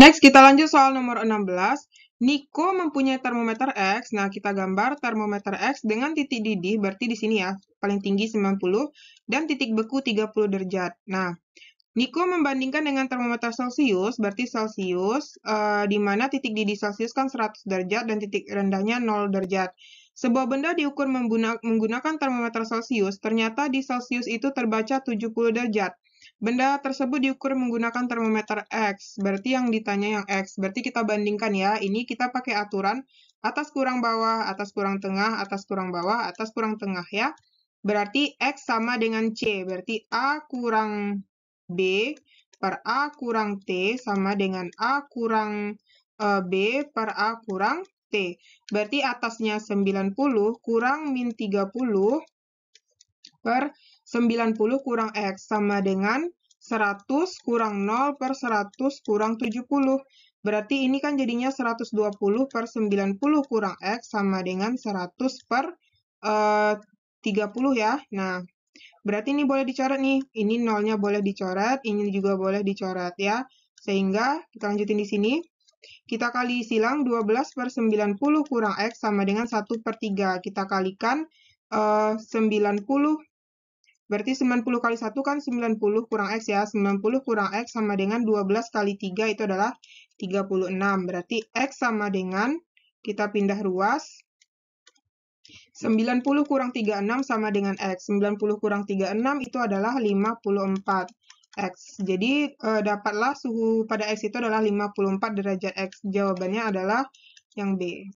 Next, kita lanjut soal nomor 16. Niko mempunyai termometer X. Nah, kita gambar termometer X dengan titik didih, berarti di sini ya, paling tinggi 90, dan titik beku 30 derajat. Nah, Niko membandingkan dengan termometer Celsius berarti Celsius uh, eh, di mana titik didih Celsius kan 100 derajat dan titik rendahnya 0 derajat. Sebuah benda diukur menggunakan termometer Celsius ternyata di Celsius itu terbaca 70 derajat. Benda tersebut diukur menggunakan termometer X, berarti yang ditanya yang X. Berarti kita bandingkan ya, ini kita pakai aturan atas kurang bawah, atas kurang tengah, atas kurang bawah, atas kurang tengah ya. Berarti X sama dengan C, berarti A kurang B per A kurang T sama dengan A kurang e, B per A kurang T. Berarti atasnya 90 kurang min 30 per 90 kurang X sama dengan 100 kurang 0 per 100 kurang 70. Berarti ini kan jadinya 120 per 90 kurang X sama dengan 100 per eh, uh, 30 ya. Nah, berarti ini boleh dicoret nih. Ini nolnya boleh dicoret, ini juga boleh dicoret ya. Sehingga kita lanjutin di sini. Kita kali silang 12 per 90 kurang X sama dengan 1 per 3. Kita kalikan eh, uh, 90 Berarti 90 kali 1 kan 90 kurang X ya. 90 kurang X sama dengan 12 kali 3 itu adalah 36. Berarti X sama dengan, kita pindah ruas. 90 kurang 36 sama dengan X. 90 kurang 36 itu adalah 54 X. Jadi eh, dapatlah suhu pada X itu adalah 54 derajat X. Jawabannya adalah yang B.